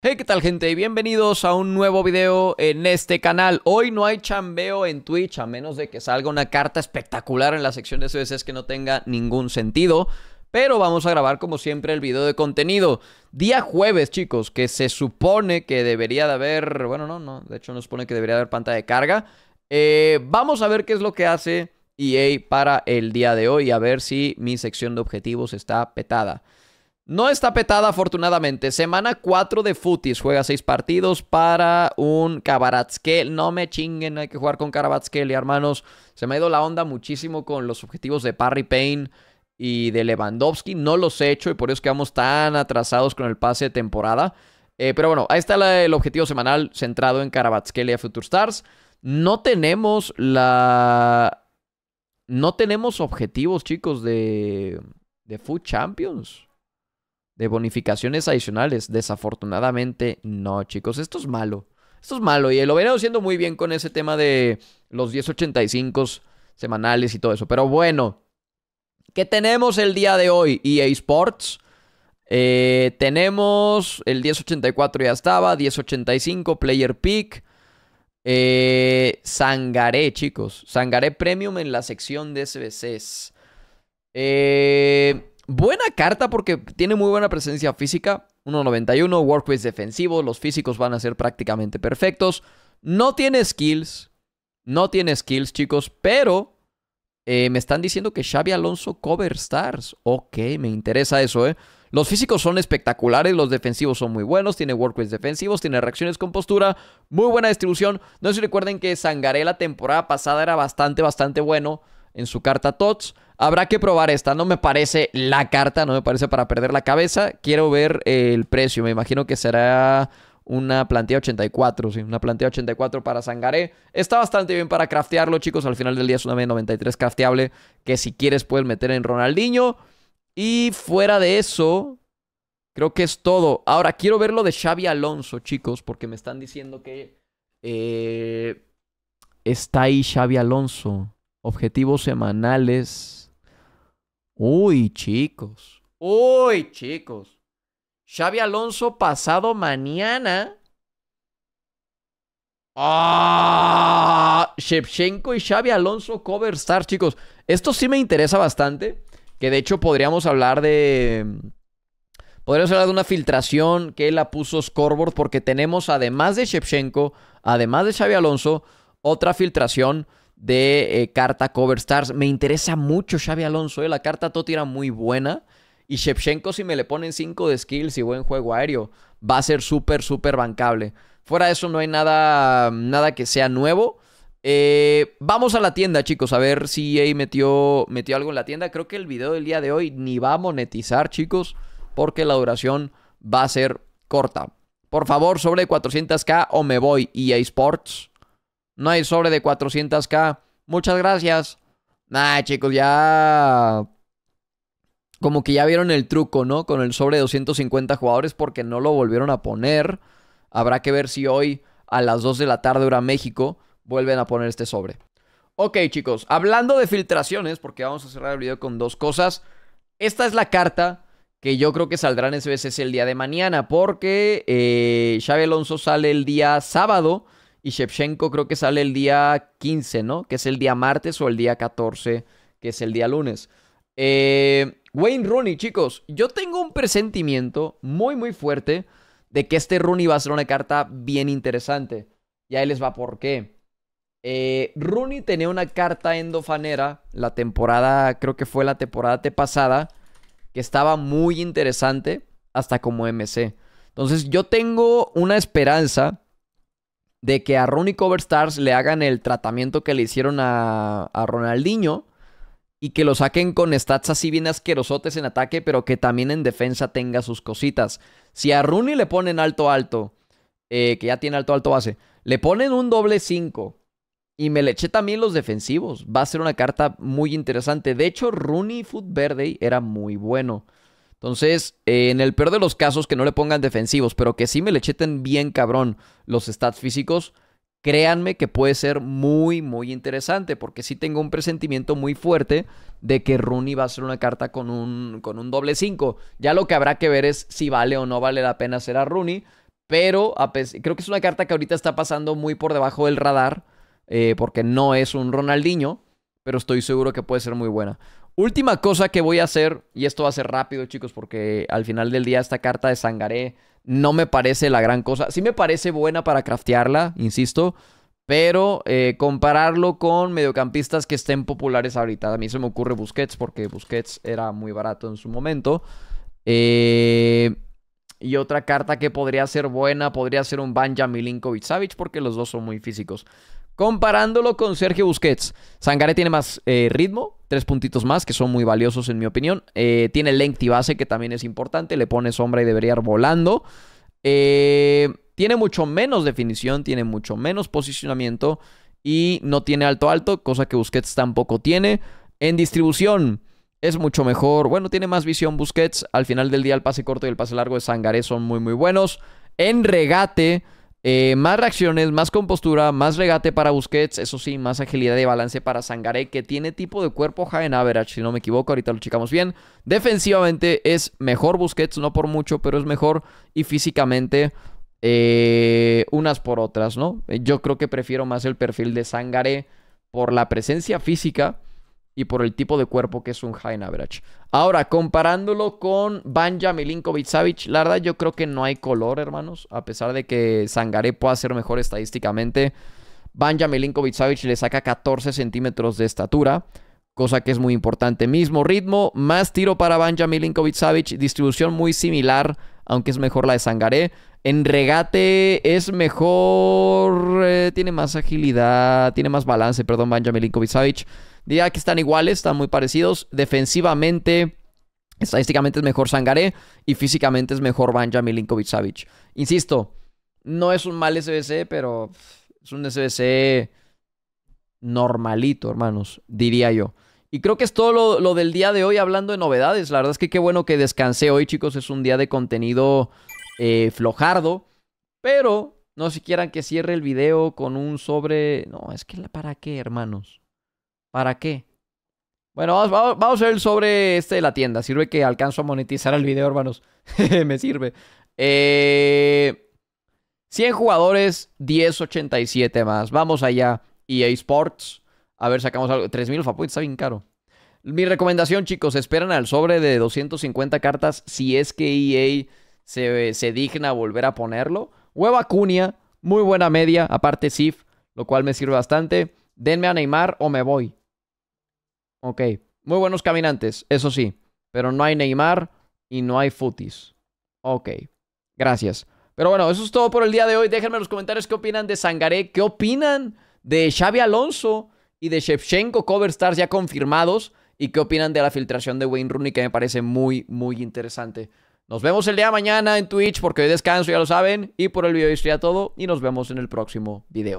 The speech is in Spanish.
Hey, ¿qué tal gente? Bienvenidos a un nuevo video en este canal. Hoy no hay chambeo en Twitch, a menos de que salga una carta espectacular en la sección de SBCs que no tenga ningún sentido. Pero vamos a grabar como siempre el video de contenido. Día jueves, chicos, que se supone que debería de haber... Bueno, no, no, de hecho no supone que debería haber pantalla de carga. Eh, vamos a ver qué es lo que hace EA para el día de hoy, a ver si mi sección de objetivos está petada. No está petada afortunadamente. Semana 4 de Futis. Juega 6 partidos para un Kabaratskel. No me chinguen, hay que jugar con Karabatskel. hermanos, se me ha ido la onda muchísimo con los objetivos de Parry Payne y de Lewandowski. No los he hecho y por eso quedamos tan atrasados con el pase de temporada. Eh, pero bueno, ahí está el objetivo semanal centrado en Karabatskel y a Future Stars. No tenemos la... No tenemos objetivos, chicos, de... De Food Champions de bonificaciones adicionales. Desafortunadamente, no, chicos. Esto es malo. Esto es malo. Y lo venía haciendo muy bien con ese tema de los 1085 semanales y todo eso. Pero bueno, ¿qué tenemos el día de hoy? EA Sports. Eh, tenemos el 1084 ya estaba, 1085 Player Pick. Eh, Sangaré, chicos. Sangaré Premium en la sección de SBCs. Eh, buena carta porque tiene muy buena presencia física. 1.91, workways defensivo, los físicos van a ser prácticamente perfectos. No tiene skills, no tiene skills, chicos, pero eh, me están diciendo que Xavi Alonso cover stars. Ok, me interesa eso, ¿eh? Los físicos son espectaculares, los defensivos son muy buenos, tiene workways defensivos, tiene reacciones con postura, muy buena distribución. No si recuerden que Sangaré la temporada pasada era bastante, bastante bueno en su carta TOTS. Habrá que probar esta, no me parece la carta, no me parece para perder la cabeza. Quiero ver eh, el precio, me imagino que será una plantilla 84, una plantilla 84 para Sangaré. Está bastante bien para craftearlo, chicos. Al final del día es una B93 crafteable que si quieres puedes meter en Ronaldinho. Y fuera de eso, creo que es todo. Ahora, quiero ver lo de Xavi Alonso, chicos, porque me están diciendo que eh, está ahí Xavi Alonso objetivos semanales. Uy, chicos. Uy, chicos. Xavi Alonso pasado mañana. ¡Ah! Shevchenko y Xavi Alonso Coverstar, chicos. Esto sí me interesa bastante. Que de hecho podríamos hablar de. Podríamos hablar de una filtración que la puso Scoreboard. Porque tenemos, además de Shevchenko, además de Xavi Alonso, otra filtración de eh, carta Cover Stars. Me interesa mucho Xavi Alonso. Eh. La carta Toti era muy buena. Y Shevchenko, si me le ponen 5 de skills y buen juego aéreo, va a ser súper, súper bancable. Fuera de eso, no hay nada, nada que sea nuevo. Eh, vamos a la tienda, chicos, a ver si EA metió, metió algo en la tienda. Creo que el video del día de hoy ni va a monetizar, chicos, porque la duración va a ser corta. Por favor, sobre 400k o me voy EA Sports. No hay sobre de 400k. Muchas gracias. Nah, chicos, ya... Como que ya vieron el truco, ¿no? Con el sobre de 250 jugadores porque no lo volvieron a poner. Habrá que ver si hoy a las 2 de la tarde hora México vuelven a poner este sobre. Ok, chicos, hablando de filtraciones, porque vamos a cerrar el video con dos cosas. Esta es la carta que yo creo que saldrá en veces el día de mañana, porque eh, Xavi Alonso sale el día sábado y Shevchenko creo que sale el día 15, ¿no? Que es el día martes o el día 14, que es el día lunes. Eh, Wayne Rooney, chicos, yo tengo un presentimiento muy, muy fuerte de que este Rooney va a ser una carta bien interesante. Y ahí les va por qué. Eh, Rooney tenía una carta endofanera la temporada, creo que fue la temporada te pasada, que estaba muy interesante hasta como MC. Entonces yo tengo una esperanza de que a Rooney Coverstars le hagan el tratamiento que le hicieron a, Ronaldinho y que lo saquen con stats así bien asquerosotes en ataque, pero que también en defensa tenga sus cositas. Si a Rooney le ponen alto alto, eh, que ya tiene alto alto base, le ponen un doble 5 y me le eché también los defensivos, va a ser una carta muy interesante. De hecho, Rooney Food Verde era muy bueno. Entonces, eh, en el peor de los casos, que no le pongan defensivos, pero que sí me le cheten bien cabrón los stats físicos, créanme que puede ser muy, muy interesante, porque sí tengo un presentimiento muy fuerte de que Rooney va a ser una carta con un, con un doble 5. Ya lo que habrá que ver es si vale o no vale la pena ser a Rooney, pero creo que es una carta que ahorita está pasando muy por debajo del radar, eh, porque no es un Ronaldinho, pero estoy seguro que puede ser muy buena. Última cosa que voy a hacer, y esto va a ser rápido, chicos, porque al final del día esta carta de Sangaré no me parece la gran cosa. Sí me parece buena para craftearla, insisto, pero eh, compararlo con mediocampistas que estén populares ahorita. A mí se me ocurre Busquets, porque Busquets era muy barato en su momento. Eh, y otra carta que podría ser buena podría ser un Banja Milinkovic Savic, porque los dos son muy físicos. Comparándolo con Sergio Busquets, Sangaré tiene más eh, ritmo, tres puntitos más que son muy valiosos en mi opinión. Eh, tiene length y base que también es importante, le pone sombra y debería ir volando. Eh, tiene mucho menos definición, tiene mucho menos posicionamiento y no tiene alto alto, cosa que Busquets tampoco tiene. En distribución es mucho mejor, bueno, tiene más visión Busquets. Al final del día el pase corto y el pase largo de Sangaré son muy muy buenos. En regate eh, más reacciones, más compostura, más regate para Busquets, eso sí, más agilidad y balance para Sangaré, que tiene tipo de cuerpo high en average, si no me equivoco, ahorita lo checamos bien. Defensivamente es mejor Busquets, no por mucho, pero es mejor. Y físicamente, eh, unas por otras, ¿no? Eh, yo creo que prefiero más el perfil de Sangaré por la presencia física y por el tipo de cuerpo que es un high average. Ahora, comparándolo con Banja Milinkovic Savic, la verdad yo creo que no hay color, hermanos, a pesar de que Sangaré pueda ser mejor estadísticamente. Banja Milinkovic Savic le saca 14 centímetros de estatura, cosa que es muy importante. Mismo ritmo, más tiro para Banja Milinkovic Savic, distribución muy similar, aunque es mejor la de Sangaré. En regate es mejor, eh, tiene más agilidad, tiene más balance, perdón, Banja Milinkovic Savic. Diría que están iguales, están muy parecidos. Defensivamente, estadísticamente es mejor Sangaré y físicamente es mejor Banja Milinkovic Savic. Insisto, no es un mal SBC, pero es un SBC normalito, hermanos, diría yo. Y creo que es todo lo, del día de hoy hablando de novedades. La verdad es que qué bueno que descansé hoy, chicos. Es un día de contenido eh, flojardo. Pero no si que cierre el video con un sobre... No, es que ¿para qué, hermanos? ¿Para qué? Bueno, vamos, a ver sobre este de la tienda. Sirve que alcanzo a monetizar el video, hermanos. Me sirve. 100 eh, jugadores, 10.87 más. Vamos allá. EA Sports. A ver, sacamos algo. 3.000 Fapuit, está bien caro. Mi recomendación, chicos, esperen al sobre de 250 cartas si es que EA se, se digna volver a ponerlo. Hueva Cunia, muy buena media, aparte SIF, lo cual me sirve bastante. Denme a Neymar o me voy. Ok. Muy buenos caminantes, eso sí. Pero no hay Neymar y no hay Futis. Ok. Gracias. Pero bueno, eso es todo por el día de hoy. Déjenme en los comentarios qué opinan de Sangaré, qué opinan de Xavi Alonso y de Shevchenko Coverstars ya confirmados y qué opinan de la filtración de Wayne Rooney que me parece muy, muy interesante. Nos vemos el día de mañana en Twitch porque hoy descanso, ya lo saben, y por el video sería todo y nos vemos en el próximo video.